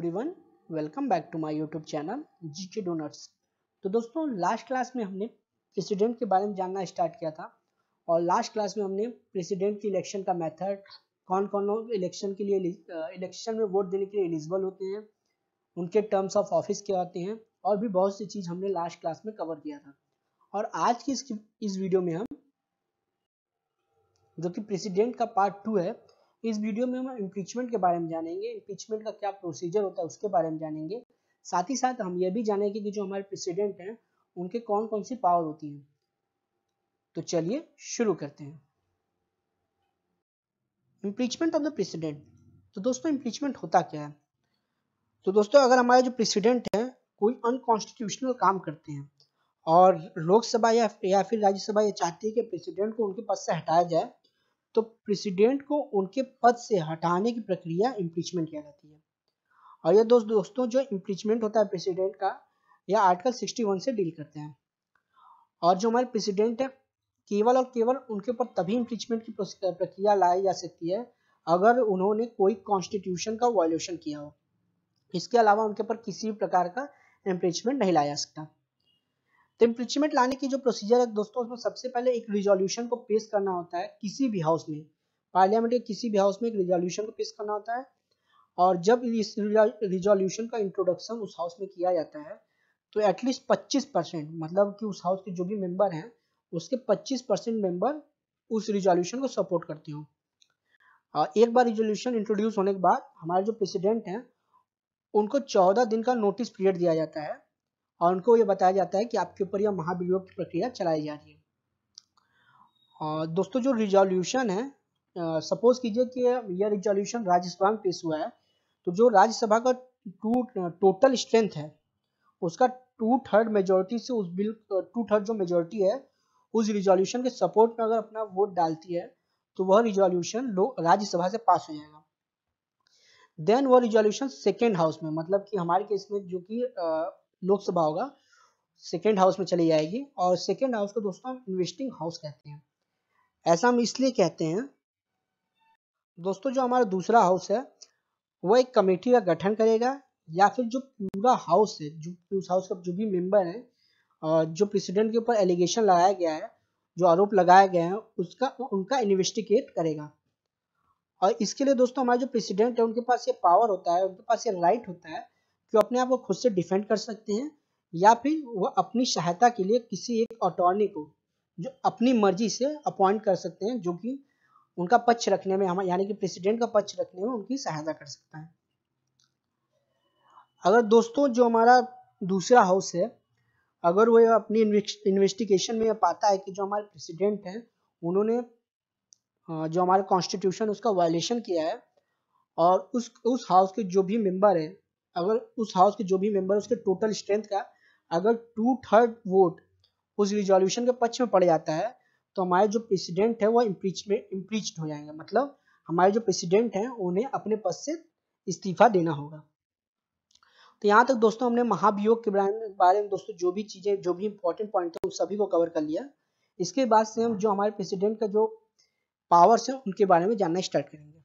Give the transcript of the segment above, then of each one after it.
everyone welcome back to my YouTube channel GK donuts तो दोस्तों last class में हमने प्रेसिडेंट के बारे में जानना स्टार्ट किया था और लास्ट क्लास में हमने प्रेसिडेंट की इलेक्शन का मेथड कौन कौन लोग इलेक्शन के लिए इलेक्शन में वोट देने के लिए एलिजिबल होते हैं उनके टर्म्स ऑफ ऑफिस क्या होते हैं और भी बहुत सी चीज़ हमने लास्ट क्लास में कवर किया था और आज की इस वीडियो में हम जो कि प्रेसिडेंट का पार्ट टू है इस वीडियो में हम इम्पीचमेंट के बारे में जानेंगे इम्पीचमेंट का क्या प्रोसीजर होता है उसके बारे में जानेंगे साथ ही साथ हम यह भी जानेंगे कि जो हमारे प्रेसिडेंट हैं उनके कौन कौन सी पावर होती हैं तो चलिए शुरू करते हैं इम्पीचमेंट ऑफ द प्रेसिडेंट तो दोस्तों इम्पीचमेंट होता क्या है तो दोस्तों अगर हमारे जो प्रेसिडेंट हैं कोई अनकॉन्स्टिट्यूशनल काम करते हैं और लोकसभा या या फिर राज्यसभा ये चाहती है कि प्रेसिडेंट को उनके पद से हटाया जाए तो प्रेसिडेंट को उनके पद से हटाने की प्रक्रिया इम्पीचमेंट कहलाती है और यह दोस्त दोस्तों जो इम्पीचमेंट होता है प्रेसिडेंट का यह आर्टिकल 61 से डील करते हैं और जो हमारे प्रेसिडेंट है केवल और केवल उनके ऊपर तभी इम्पीचमेंट की प्रक्रिया लाई जा सकती है अगर उन्होंने कोई कॉन्स्टिट्यूशन का वॉल्यूशन किया हो इसके अलावा उनके ऊपर किसी भी प्रकार का इम्पीचमेंट नहीं लाया जा सकता तो इम्प्रिचमेंट लाने की जो प्रोसीजर है दोस्तों उसमें सबसे पहले एक रिजोल्यूशन को पेश करना होता है किसी भी हाउस में पार्लियामेंट के किसी भी हाउस में एक रिजोल्यूशन को पेश करना होता है और जब इस रिजोल्यूशन का इंट्रोडक्शन उस हाउस में किया जाता है तो एटलीस्ट पच्चीस परसेंट मतलब कि उस हाउस के जो भी मेंबर हैं उसके पच्चीस परसेंट मेंबर उस रिजोल्यूशन को सपोर्ट करते हों एक बार रिजोल्यूशन इंट्रोड्यूस होने के बाद हमारे जो प्रेसिडेंट हैं उनको चौदह दिन का नोटिस पीरियड दिया जाता है और उनको ये बताया जाता है कि आपके ऊपर यह महाभियोग की प्रक्रिया चलाई जा रही है और दोस्तों जो रिजोल्यूशन है सपोज कीजिए कि यह रिजोल्यूशन राज्यसभा में पेश हुआ है तो जो राज्यसभा का टू टोटल स्ट्रेंथ है उसका टू थर्ड मेजोरिटी से उस बिल टू थर्ड जो मेजोरिटी है उस रिजोल्यूशन के सपोर्ट में अगर अपना वोट डालती है तो वह रिजोल्यूशन राज्यसभा से पास हो जाएगा देन वह रिजोल्यूशन सेकेंड हाउस में मतलब कि हमारे केस में जो कि लोकसभा होगा सेकेंड हाउस में चली जाएगी और सेकेंड हाउस को दोस्तों इन्वेस्टिंग हाउस कहते हैं ऐसा हम इसलिए कहते हैं दोस्तों जो हमारा दूसरा हाउस है वो एक कमेटी का गठन करेगा या फिर जो पूरा हाउस है जो उस हाउस का जो भी मेंबर है जो प्रेसिडेंट के ऊपर एलिगेशन लगाया गया है जो आरोप लगाए गए हैं उसका उनका इन्वेस्टिगेट करेगा और इसके लिए दोस्तों हमारे जो प्रेसिडेंट है उनके पास ये पावर होता है उनके पास ये राइट होता है कि तो अपने आप को खुद से डिफेंड कर सकते हैं या फिर वो अपनी सहायता के लिए किसी एक अटॉर्नी को जो अपनी मर्जी से अपॉइंट कर सकते हैं जो कि उनका पक्ष रखने में हमारे यानी कि प्रेसिडेंट का पक्ष रखने में उनकी सहायता कर सकता है अगर दोस्तों जो हमारा दूसरा हाउस है अगर वह अपनी इन्वेस्टिगेशन में पाता है कि जो हमारे प्रेसिडेंट हैं उन्होंने जो हमारे कॉन्स्टिट्यूशन उसका वायलेशन किया है और उस उस हाउस के जो भी मेंबर हैं अगर उस हाउस के जो भी मेंबर उसके टोटल स्ट्रेंथ का अगर टू थर्ड वोट उस रिजोल्यूशन के पक्ष में पड़ जाता है तो हमारे जो प्रेसिडेंट है वो इम्प्रीच में हो जाएंगे मतलब हमारे जो प्रेसिडेंट हैं उन्हें अपने पद से इस्तीफा देना होगा तो यहाँ तक दोस्तों हमने महाभियोग के बारे में दोस्तों जो भी चीज़ें जो भी इम्पोर्टेंट पॉइंट थे उन सभी को कवर कर लिया इसके बाद से हम जो हमारे प्रेसिडेंट का जो पावर्स है उनके बारे में जानना स्टार्ट करेंगे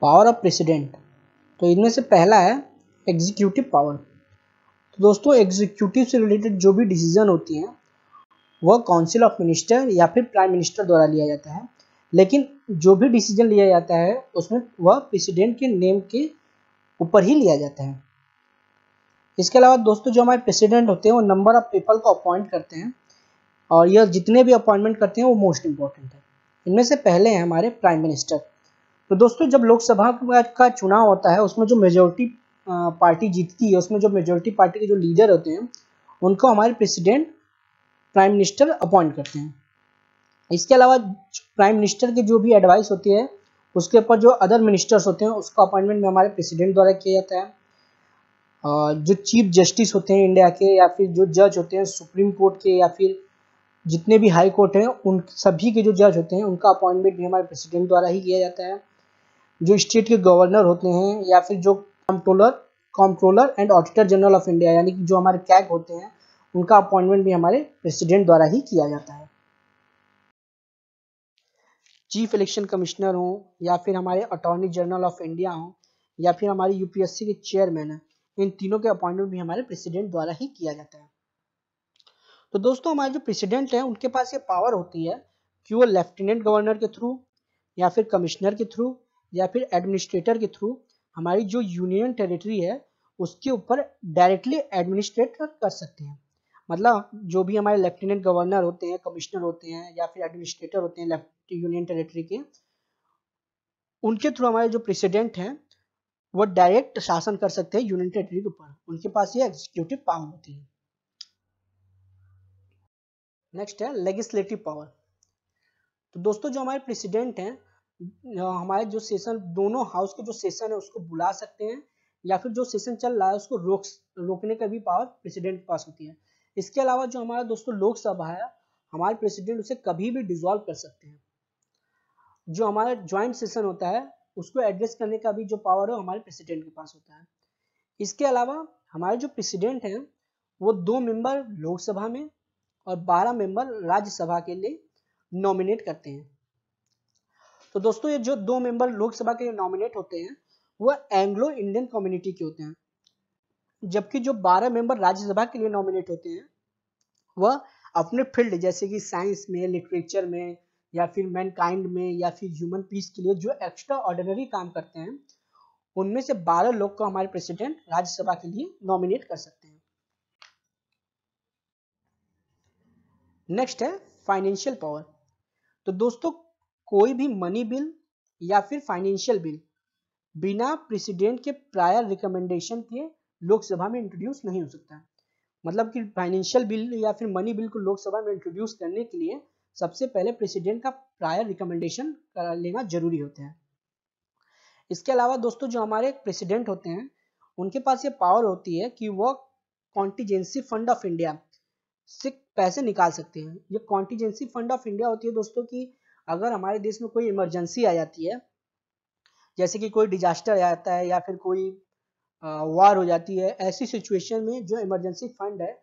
पावर ऑफ प्रेसिडेंट तो इनमें से पहला है एग्जीक्यूटिव पावर तो दोस्तों एग्जीक्यूटिव से रिलेटेड जो भी डिसीजन होती हैं वह काउंसिल ऑफ मिनिस्टर या फिर प्राइम मिनिस्टर द्वारा लिया जाता है लेकिन जो भी डिसीजन लिया जाता है उसमें वह प्रेसिडेंट के नेम के ऊपर ही लिया जाता है इसके अलावा दोस्तों जो हमारे प्रेसिडेंट होते हैं वो नंबर ऑफ पीपल को अपॉइंट करते हैं और यह जितने भी अपॉइंटमेंट करते हैं वो मोस्ट इम्पॉर्टेंट है इनमें से पहले हैं हमारे प्राइम मिनिस्टर तो दोस्तों जब लोकसभा का चुनाव होता है उसमें जो मेजोरिटी पार्टी जीतती है उसमें जो मेजोरिटी पार्टी के जो लीडर होते हैं उनको हमारे प्रेसिडेंट प्राइम मिनिस्टर अपॉइंट करते हैं इसके अलावा प्राइम मिनिस्टर के जो भी एडवाइस होती है उसके ऊपर जो अदर मिनिस्टर्स होते हैं उसका अपॉइंटमेंट में हमारे प्रेसिडेंट द्वारा किया जाता है जो चीफ जस्टिस होते हैं इंडिया के या फिर जो जज होते हैं सुप्रीम कोर्ट के या फिर जितने भी हाई कोर्ट हैं उन सभी के जो जज होते हैं उनका अपॉइंटमेंट भी हमारे प्रेसिडेंट द्वारा ही किया जाता है जो स्टेट के गवर्नर होते हैं या फिर जो controller controller and auditor general of India यानी कि जो हमारे कैग होते हैं उनका अपॉइंटमेंट भी हमारे प्रेसिडेंट द्वारा ही किया जाता है चीफ इलेक्शन कमिश्नर हों या फिर हमारे अटॉर्नी जनरल ऑफ इंडिया हों या फिर हमारे यूपीएससी के चेयरमैन हैं इन तीनों के अपॉइंटमेंट भी हमारे प्रेसिडेंट द्वारा ही किया जाता है तो दोस्तों हमारे जो प्रेसिडेंट हैं उनके पास ये पावर होती है कि वो लेफ्टिनेंट गवर्नर के थ्रू या फिर कमिश्नर के थ्रू या फिर एडमिनिस्ट्रेटर के थ्रू हमारी जो यूनियन टेरिटरी है उसके ऊपर डायरेक्टली एडमिनिस्ट्रेट कर सकते हैं मतलब जो भी हमारे लेफ्टिनेंट गवर्नर होते हैं कमिश्नर होते हैं या फिर एडमिनिस्ट्रेटर होते हैं लेफ्ट यूनियन टेरिटरी के उनके थ्रू हमारे जो प्रेसिडेंट हैं वो डायरेक्ट शासन कर सकते हैं यूनियन टेरिटरी के ऊपर उनके पास ये एग्जीक्यूटिव पावर होती है नेक्स्ट है लेजिस्लेटिव पावर तो दोस्तों जो हमारे प्रेसिडेंट हैं हमारे जो सेशन दोनों हाउस के जो सेशन है उसको बुला सकते हैं या फिर जो सेशन चल रहा है उसको रोक रोकने का भी पावर प्रेसिडेंट के पास होती है इसके अलावा जो हमारा दोस्तों लोकसभा है हमारे प्रेसिडेंट उसे कभी भी डिजॉल्व कर सकते हैं जो हमारा ज्वाइंट सेशन होता है उसको एड्रेस करने का भी जो पावर है हमारे प्रेसिडेंट के पास होता है इसके अलावा हमारे जो प्रेसिडेंट हैं वो दो मेंबर लोकसभा में और बारह मेंबर राज्यसभा के लिए नॉमिनेट करते हैं तो दोस्तों ये जो दो मेंबर लोकसभा के नॉमिनेट होते हैं वह एंग्लो इंडियन कम्युनिटी के होते हैं जबकि जो बारह मेंबर राज्यसभा के लिए नॉमिनेट होते हैं वह अपने फील्ड जैसे कि साइंस में लिटरेचर में या फिर मैनकाइंड में या फिर ह्यूमन पीस के लिए जो एक्स्ट्रा ऑर्डिनरी काम करते हैं उनमें से 12 लोग को हमारे प्रेसिडेंट राज्यसभा के लिए नॉमिनेट कर सकते हैं नेक्स्ट है फाइनेंशियल पावर तो दोस्तों कोई भी मनी बिल या फिर फाइनेंशियल बिल बिना प्रेसिडेंट के प्रायर रिकमेंडेशन के लोकसभा में इंट्रोड्यूस नहीं हो सकता मतलब कि फाइनेंशियल बिल या फिर मनी बिल को लोकसभा में इंट्रोड्यूस करने के लिए सबसे पहले प्रेसिडेंट का प्रायर रिकमेंडेशन लेना जरूरी होता है इसके अलावा दोस्तों जो हमारे प्रेसिडेंट होते हैं उनके पास ये पावर होती है कि वह कॉन्टीजेंसी फंड ऑफ इंडिया से पैसे निकाल सकते हैं ये कॉन्टीजेंसी फंड ऑफ इंडिया होती है दोस्तों की अगर हमारे देश में कोई इमरजेंसी आ जाती है जैसे कि कोई डिजास्टर आता है या फिर कोई वार हो जाती है ऐसी सिचुएशन में जो इमरजेंसी फंड है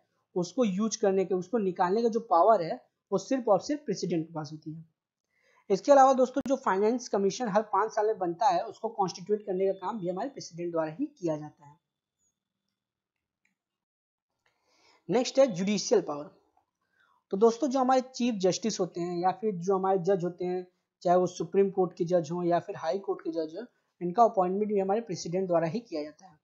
उसको यूज करने के उसको निकालने का जो पावर है वो सिर्फ और सिर्फ प्रेसिडेंट के पास होती है इसके अलावा दोस्तों जो फाइनेंस कमीशन हर पांच साल में बनता है उसको कॉन्स्टिट्यूट करने का काम भी हमारे प्रेसिडेंट द्वारा ही किया जाता है नेक्स्ट है जुडिशियल पावर तो दोस्तों जो हमारे चीफ जस्टिस होते हैं या फिर जो हमारे जज होते हैं चाहे वो सुप्रीम कोर्ट के जज हों या फिर हाई कोर्ट के जज हों इनका अपॉइंटमेंट भी हमारे प्रेसिडेंट द्वारा ही किया जाता है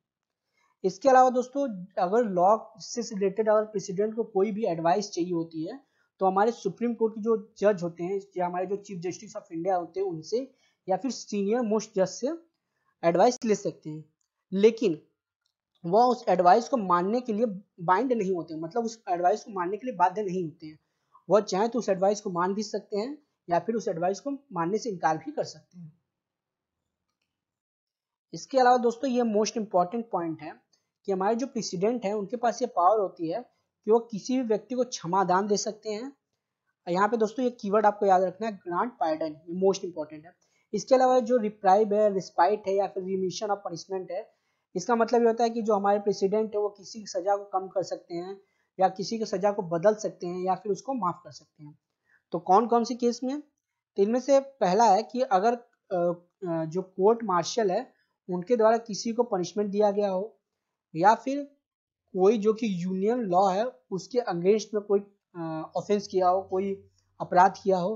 इसके अलावा दोस्तों अगर लॉ से रिलेटेड अगर प्रेसिडेंट को कोई भी एडवाइस चाहिए होती है तो हमारे सुप्रीम कोर्ट के जो जज होते हैं या हमारे जो चीफ जस्टिस ऑफ इंडिया होते हैं उनसे या फिर सीनियर मोस्ट जज से एडवाइस ले सकते हैं लेकिन वह उस एडवाइस को मानने के लिए बाइंड नहीं होते हैं मतलब उस एडवाइस को मानने के लिए बाध्य नहीं होते हैं वह चाहे तो उस एडवाइस को मान भी सकते हैं या फिर उस एडवाइस को मानने से इनकार भी कर सकते हैं इसके अलावा दोस्तों ये मोस्ट इम्पॉर्टेंट पॉइंट है कि हमारे जो प्रेसिडेंट हैं उनके पास ये पावर होती है कि वो किसी भी व्यक्ति को क्षमादान दे सकते हैं यहाँ पे दोस्तों ये कीवर्ड आपको याद रखना है ग्रांट पार्डन ये मोस्ट इम्पॉर्टेंट है इसके अलावा जो रिप्राइब है रिस्पाइट है या फिर रिमिशन ऑफ पनिशमेंट है इसका मतलब ये होता है कि जो हमारे प्रेसिडेंट है वो किसी की सज़ा को कम कर सकते हैं या किसी की सज़ा को बदल सकते हैं या फिर उसको माफ़ कर सकते हैं तो कौन कौन सी केस में तो इनमें से पहला है कि अगर जो कोर्ट मार्शल है उनके द्वारा किसी को पनिशमेंट दिया गया हो या फिर कोई जो कि यूनियन लॉ है उसके अगेंस्ट में कोई ऑफेंस किया हो कोई अपराध किया हो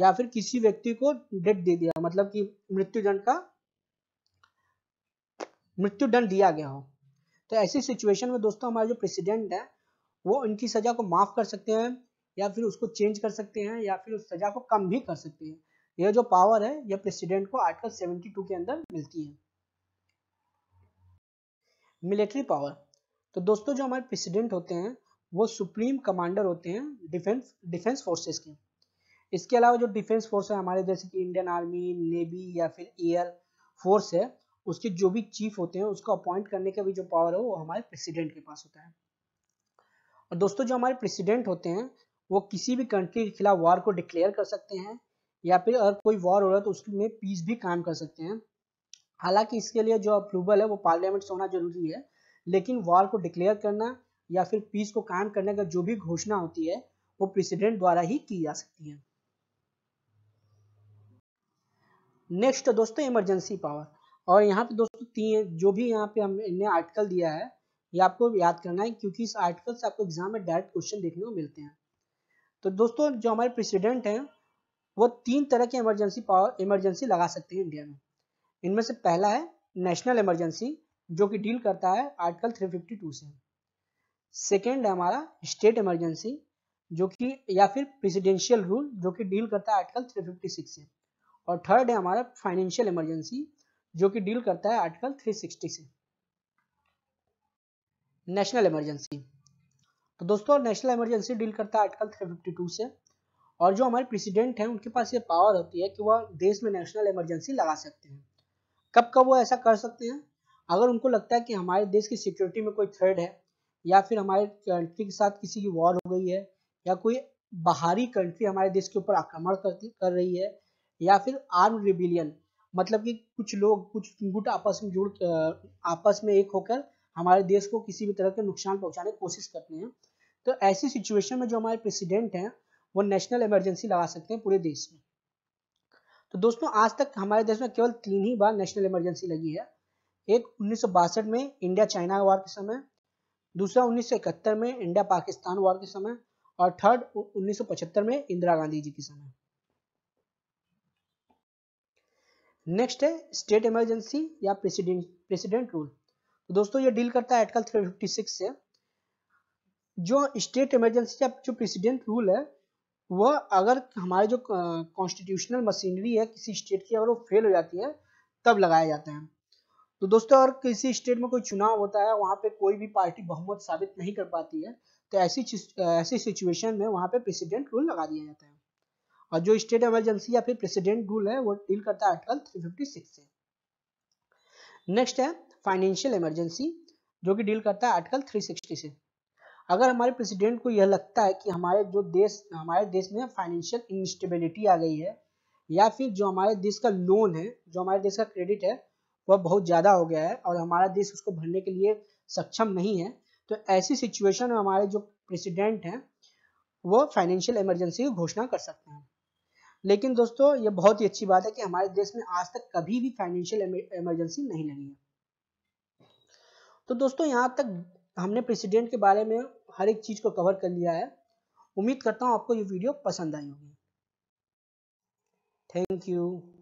या फिर किसी व्यक्ति को डेथ दे दिया मतलब कि मृत्युदंड का मृत्यु दंड दिया गया हो तो ऐसी सिचुएशन में दोस्तों हमारे जो प्रेसिडेंट है वो उनकी सज़ा को माफ़ कर सकते हैं या फिर उसको चेंज कर सकते हैं या फिर उस सज़ा को कम भी कर सकते हैं यह जो पावर है यह प्रेसिडेंट को आर्टिकल 72 के अंदर मिलती है मिलिट्री पावर तो दोस्तों जो हमारे प्रेसिडेंट होते हैं वो सुप्रीम कमांडर होते हैं डिफेंस डिफेंस फोर्सेस के इसके अलावा जो डिफेंस फोर्स है हमारे जैसे कि इंडियन आर्मी नेवी या फिर एयर फोर्स है उसके जो भी चीफ होते हैं उसको अपॉइंट करने का भी जो पावर है वो हमारे प्रेसिडेंट के पास होता है और दोस्तों जो हमारे प्रेसिडेंट होते हैं वो किसी भी कंट्री के खिलाफ वॉर को डिक्लेयर कर सकते हैं या फिर अगर कोई वॉर हो रहा है तो उसमें पीस भी कायम कर सकते हैं हालांकि इसके लिए जो अप्रूवल है वो पार्लियामेंट से होना जरूरी है लेकिन वॉर को डिक्लेयर करना या फिर पीस को कायम करने का जो भी घोषणा होती है वो प्रेसिडेंट द्वारा ही की जा सकती है नेक्स्ट दोस्तों इमरजेंसी पावर और यहाँ पे दोस्तों तीन जो भी यहाँ पे हमने आर्टिकल दिया है ये आपको याद करना है क्योंकि इस आर्टिकल से आपको एग्जाम में डायरेक्ट क्वेश्चन देखने को मिलते हैं तो दोस्तों जो हमारे प्रेसिडेंट हैं वो तीन तरह के इमरजेंसी पावर इमरजेंसी लगा सकते हैं इंडिया में इनमें से पहला है नेशनल इमरजेंसी जो कि डील करता है आर्टिकल 352 से सेकेंड है हमारा स्टेट इमरजेंसी जो कि या फिर प्रेसिडेंशियल रूल जो कि डील करता है आर्टिकल 356 से और थर्ड है हमारा फाइनेंशियल इमरजेंसी जो कि डील करता है आर्टिकल 360 से नेशनल इमरजेंसी तो दोस्तों नेशनल इमरजेंसी डील करता है आर्टिकल 352 से और जो हमारे प्रेसिडेंट हैं उनके पास ये पावर होती है कि वह देश में नेशनल इमरजेंसी लगा सकते हैं कब कब वो ऐसा कर सकते हैं अगर उनको लगता है कि हमारे देश की सिक्योरिटी में कोई थ्रेड है या फिर हमारे कंट्री के साथ किसी की वॉर हो गई है या कोई बाहरी कंट्री हमारे देश के ऊपर आक्रमण कर रही है या फिर आर्म रिबिलियन मतलब कि कुछ लोग कुछ गुट आपस में जुड़ आपस में एक होकर हमारे देश को किसी भी तरह के नुकसान पहुंचाने की कोशिश करते हैं तो ऐसी सिचुएशन में जो हमारे प्रेसिडेंट हैं वो नेशनल इमरजेंसी लगा सकते हैं पूरे देश में तो दोस्तों आज तक हमारे देश में केवल तीन ही बार नेशनल इमरजेंसी लगी है एक उन्नीस में इंडिया चाइना वार के समय दूसरा उन्नीस में इंडिया पाकिस्तान वार के समय और थर्ड उन्नीस में इंदिरा गांधी जी के समय नेक्स्ट है स्टेट इमरजेंसी या प्रेसिडेंट प्रेसिडेंट रूल तो दोस्तों ये डील करता है आर्टिकल 356 से जो स्टेट इमरजेंसी या जो प्रेसिडेंट रूल है वह अगर हमारे जो कॉन्स्टिट्यूशनल मशीनरी है किसी स्टेट की अगर वो फेल हो जाती है तब लगाया जाता है तो दोस्तों अगर किसी स्टेट में कोई चुनाव होता है वहाँ पे कोई भी पार्टी बहुमत साबित नहीं कर पाती है तो ऐसी ऐसी सिचुएशन में वहाँ पे प्रेसिडेंट रूल लगा दिया जाता है और जो स्टेट इमरजेंसी या फिर प्रेसिडेंट रूल है वो डील करता है आर्टिकल 356 से नेक्स्ट है फाइनेंशियल इमरजेंसी जो कि डील करता है आर्टिकल 360 से अगर हमारे प्रेसिडेंट को यह लगता है कि हमारे जो देश हमारे देश में फाइनेंशियल इंस्टेबिलिटी आ गई है या फिर जो हमारे देश का लोन है जो हमारे देश का क्रेडिट है वह बहुत ज़्यादा हो गया है और हमारा देश उसको भरने के लिए सक्षम नहीं है तो ऐसी सिचुएशन में हमारे जो प्रेसिडेंट हैं वो फाइनेंशियल इमरजेंसी की घोषणा कर सकते हैं लेकिन दोस्तों ये बहुत ही अच्छी बात है कि हमारे देश में आज तक कभी भी फाइनेंशियल इमरजेंसी नहीं लगी है तो दोस्तों यहाँ तक हमने प्रेसिडेंट के बारे में हर एक चीज़ को कवर कर लिया है उम्मीद करता हूँ आपको ये वीडियो पसंद आई होगी थैंक यू